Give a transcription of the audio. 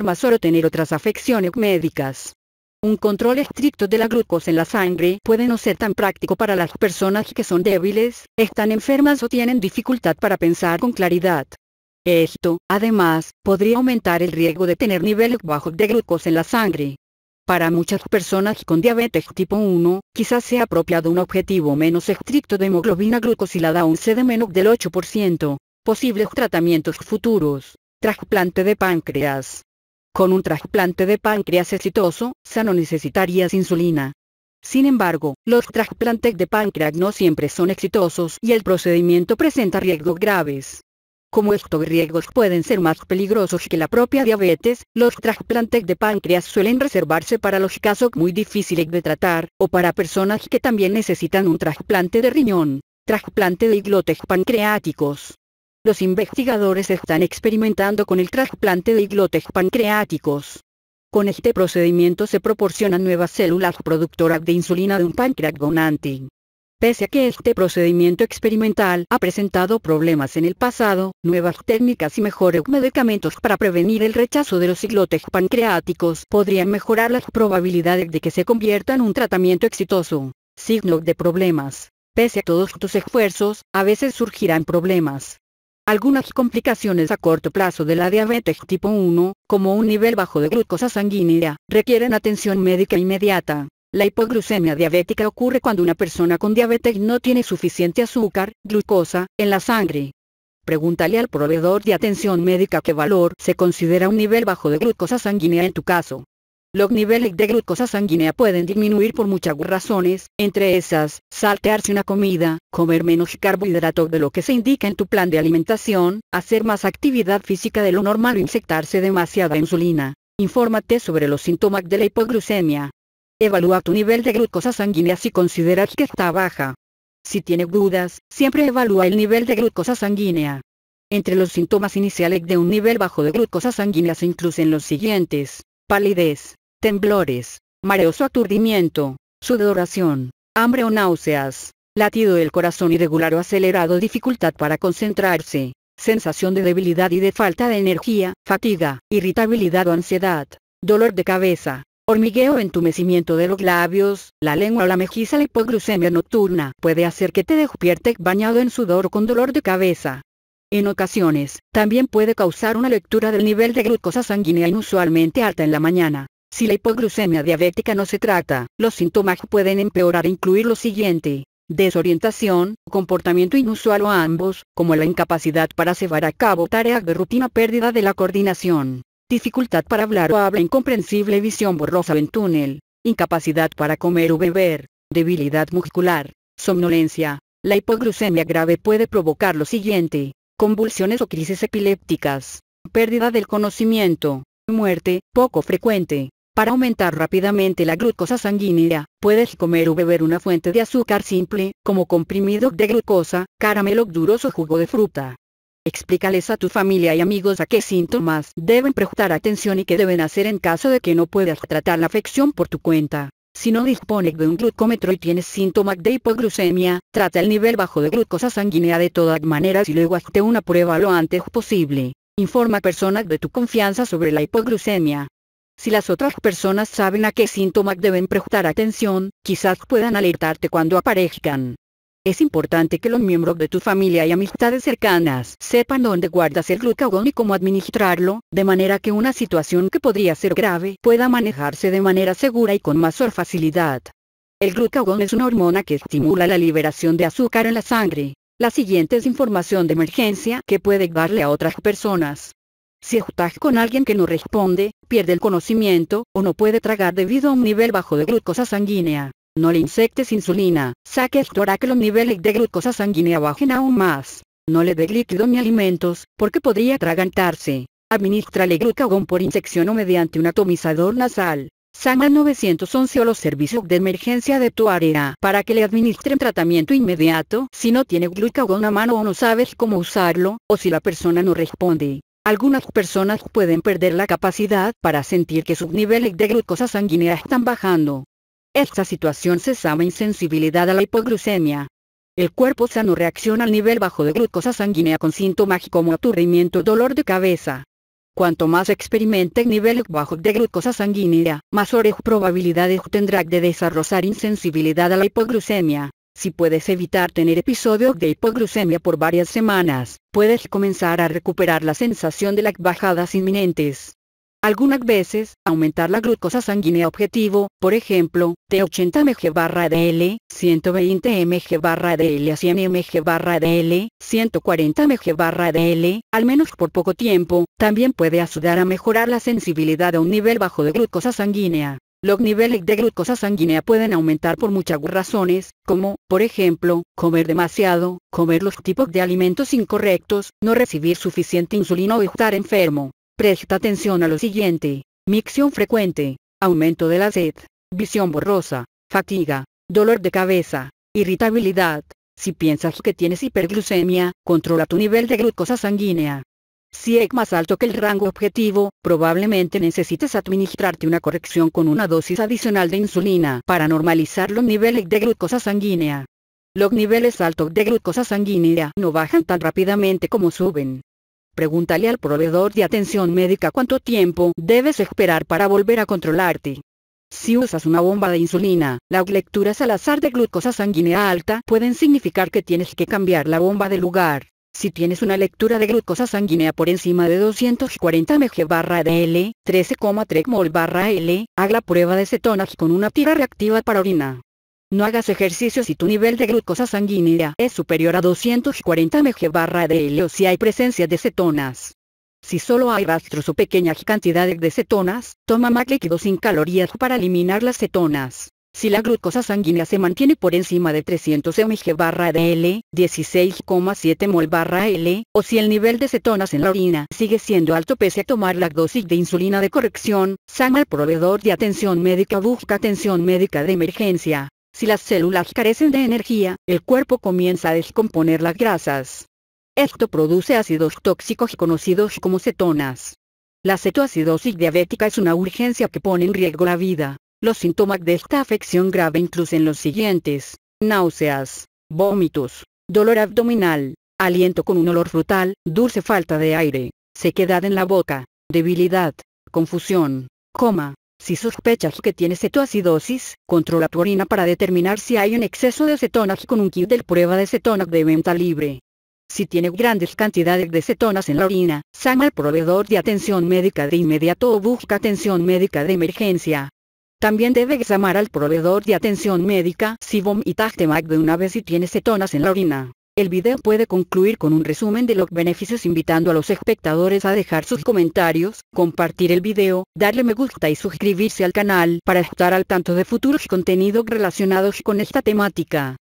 más o tener otras afecciones médicas. Un control estricto de la glucosa en la sangre puede no ser tan práctico para las personas que son débiles, están enfermas o tienen dificultad para pensar con claridad. Esto, además, podría aumentar el riesgo de tener niveles bajos de glucosa en la sangre. Para muchas personas con diabetes tipo 1, quizás sea apropiado un objetivo menos estricto de hemoglobina glucosilada un de menos del 8%. Posibles tratamientos futuros. Trasplante de páncreas. Con un trasplante de páncreas exitoso, sano no necesitarías insulina. Sin embargo, los trasplantes de páncreas no siempre son exitosos y el procedimiento presenta riesgos graves. Como estos riesgos pueden ser más peligrosos que la propia diabetes, los trasplantes de páncreas suelen reservarse para los casos muy difíciles de tratar, o para personas que también necesitan un trasplante de riñón, trasplante de islotes pancreáticos, los investigadores están experimentando con el trasplante de iglotes pancreáticos. Con este procedimiento se proporcionan nuevas células productoras de insulina de un páncreas donante. Pese a que este procedimiento experimental ha presentado problemas en el pasado, nuevas técnicas y mejores medicamentos para prevenir el rechazo de los iglotes pancreáticos podrían mejorar las probabilidades de que se convierta en un tratamiento exitoso. Signo de problemas. Pese a todos tus esfuerzos, a veces surgirán problemas. Algunas complicaciones a corto plazo de la diabetes tipo 1, como un nivel bajo de glucosa sanguínea, requieren atención médica inmediata. La hipoglucemia diabética ocurre cuando una persona con diabetes no tiene suficiente azúcar, glucosa, en la sangre. Pregúntale al proveedor de atención médica qué valor se considera un nivel bajo de glucosa sanguínea en tu caso. Los niveles de glucosa sanguínea pueden disminuir por muchas razones, entre esas, saltearse una comida, comer menos carbohidratos de lo que se indica en tu plan de alimentación, hacer más actividad física de lo normal o inyectarse demasiada insulina. Infórmate sobre los síntomas de la hipoglucemia. Evalúa tu nivel de glucosa sanguínea si consideras que está baja. Si tienes dudas, siempre evalúa el nivel de glucosa sanguínea. Entre los síntomas iniciales de un nivel bajo de glucosa sanguínea se incluyen los siguientes. Palidez, temblores, mareos o aturdimiento, sudoración, hambre o náuseas, latido del corazón irregular o acelerado, dificultad para concentrarse, sensación de debilidad y de falta de energía, fatiga, irritabilidad o ansiedad, dolor de cabeza, hormigueo o entumecimiento de los labios, la lengua o la mejiza, la hipoglucemia nocturna puede hacer que te despiertes bañado en sudor con dolor de cabeza. En ocasiones, también puede causar una lectura del nivel de glucosa sanguínea inusualmente alta en la mañana. Si la hipoglucemia diabética no se trata, los síntomas pueden empeorar e incluir lo siguiente. Desorientación, comportamiento inusual o ambos, como la incapacidad para llevar a cabo tareas de rutina, pérdida de la coordinación, dificultad para hablar o habla incomprensible, visión borrosa en túnel, incapacidad para comer o beber, debilidad muscular, somnolencia. La hipoglucemia grave puede provocar lo siguiente, convulsiones o crisis epilépticas, pérdida del conocimiento, muerte, poco frecuente, para aumentar rápidamente la glucosa sanguínea, puedes comer o beber una fuente de azúcar simple, como comprimido de glucosa, caramelo duroso o jugo de fruta. Explícales a tu familia y amigos a qué síntomas deben prestar atención y qué deben hacer en caso de que no puedas tratar la afección por tu cuenta. Si no dispones de un glucómetro y tienes síntomas de hipoglucemia, trata el nivel bajo de glucosa sanguínea de todas maneras y luego hazte una prueba lo antes posible. Informa a personas de tu confianza sobre la hipoglucemia. Si las otras personas saben a qué síntomas deben prestar atención, quizás puedan alertarte cuando aparezcan. Es importante que los miembros de tu familia y amistades cercanas sepan dónde guardas el glucagón y cómo administrarlo, de manera que una situación que podría ser grave pueda manejarse de manera segura y con mayor facilidad. El glucagón es una hormona que estimula la liberación de azúcar en la sangre. La siguiente es información de emergencia que puede darle a otras personas. Si estás con alguien que no responde, pierde el conocimiento, o no puede tragar debido a un nivel bajo de glucosa sanguínea. No le insectes insulina, saque estorá que los niveles de glucosa sanguínea bajen aún más. No le dé líquido ni alimentos, porque podría atragantarse. Administrale glucagón por insección o mediante un atomizador nasal. Sana 911 o los servicios de emergencia de tu área para que le administren tratamiento inmediato si no tiene glucagón a mano o no sabes cómo usarlo, o si la persona no responde. Algunas personas pueden perder la capacidad para sentir que sus niveles de glucosa sanguínea están bajando. Esta situación se llama insensibilidad a la hipoglucemia. El cuerpo sano reacciona al nivel bajo de glucosa sanguínea con síntomas como aturdimiento o dolor de cabeza. Cuanto más experimente niveles bajos de glucosa sanguínea, más probabilidades tendrá de desarrollar insensibilidad a la hipoglucemia. Si puedes evitar tener episodios de hipoglucemia por varias semanas, puedes comenzar a recuperar la sensación de las bajadas inminentes. Algunas veces, aumentar la glucosa sanguínea objetivo, por ejemplo, de 80 mg barra DL, 120 mg barra DL a 100 mg barra DL, 140 mg barra DL, al menos por poco tiempo, también puede ayudar a mejorar la sensibilidad a un nivel bajo de glucosa sanguínea. Los niveles de glucosa sanguínea pueden aumentar por muchas razones, como, por ejemplo, comer demasiado, comer los tipos de alimentos incorrectos, no recibir suficiente insulina o estar enfermo. Presta atención a lo siguiente. Micción frecuente, aumento de la sed, visión borrosa, fatiga, dolor de cabeza, irritabilidad. Si piensas que tienes hiperglucemia, controla tu nivel de glucosa sanguínea. Si es más alto que el rango objetivo, probablemente necesites administrarte una corrección con una dosis adicional de insulina para normalizar los niveles de glucosa sanguínea. Los niveles altos de glucosa sanguínea no bajan tan rápidamente como suben. Pregúntale al proveedor de atención médica cuánto tiempo debes esperar para volver a controlarte. Si usas una bomba de insulina, las lecturas al azar de glucosa sanguínea alta pueden significar que tienes que cambiar la bomba de lugar. Si tienes una lectura de glucosa sanguínea por encima de 240 mg barra DL, 13,3 mol barra L, haga la prueba de cetonas con una tira reactiva para orina. No hagas ejercicio si tu nivel de glucosa sanguínea es superior a 240 mg barra DL o si hay presencia de cetonas. Si solo hay rastros o pequeñas cantidades de cetonas, toma más líquido sin calorías para eliminar las cetonas. Si la glucosa sanguínea se mantiene por encima de 300 mg barra DL, 16,7 mol barra L, o si el nivel de cetonas en la orina sigue siendo alto pese a tomar la dosis de insulina de corrección, sana al proveedor de atención médica busca atención médica de emergencia. Si las células carecen de energía, el cuerpo comienza a descomponer las grasas. Esto produce ácidos tóxicos conocidos como cetonas. La cetoacidosis diabética es una urgencia que pone en riesgo la vida. Los síntomas de esta afección grave incluyen los siguientes. Náuseas, vómitos, dolor abdominal, aliento con un olor frutal, dulce falta de aire, sequedad en la boca, debilidad, confusión, coma. Si sospechas que tienes cetoacidosis, controla tu orina para determinar si hay un exceso de cetonas con un kit de prueba de cetonas de venta libre. Si tiene grandes cantidades de cetonas en la orina, llama al proveedor de atención médica de inmediato o busca atención médica de emergencia. También debes llamar al proveedor de atención médica si y MAC de una vez y tiene cetonas en la orina. El video puede concluir con un resumen de los beneficios invitando a los espectadores a dejar sus comentarios, compartir el video, darle me gusta y suscribirse al canal para estar al tanto de futuros contenidos relacionados con esta temática.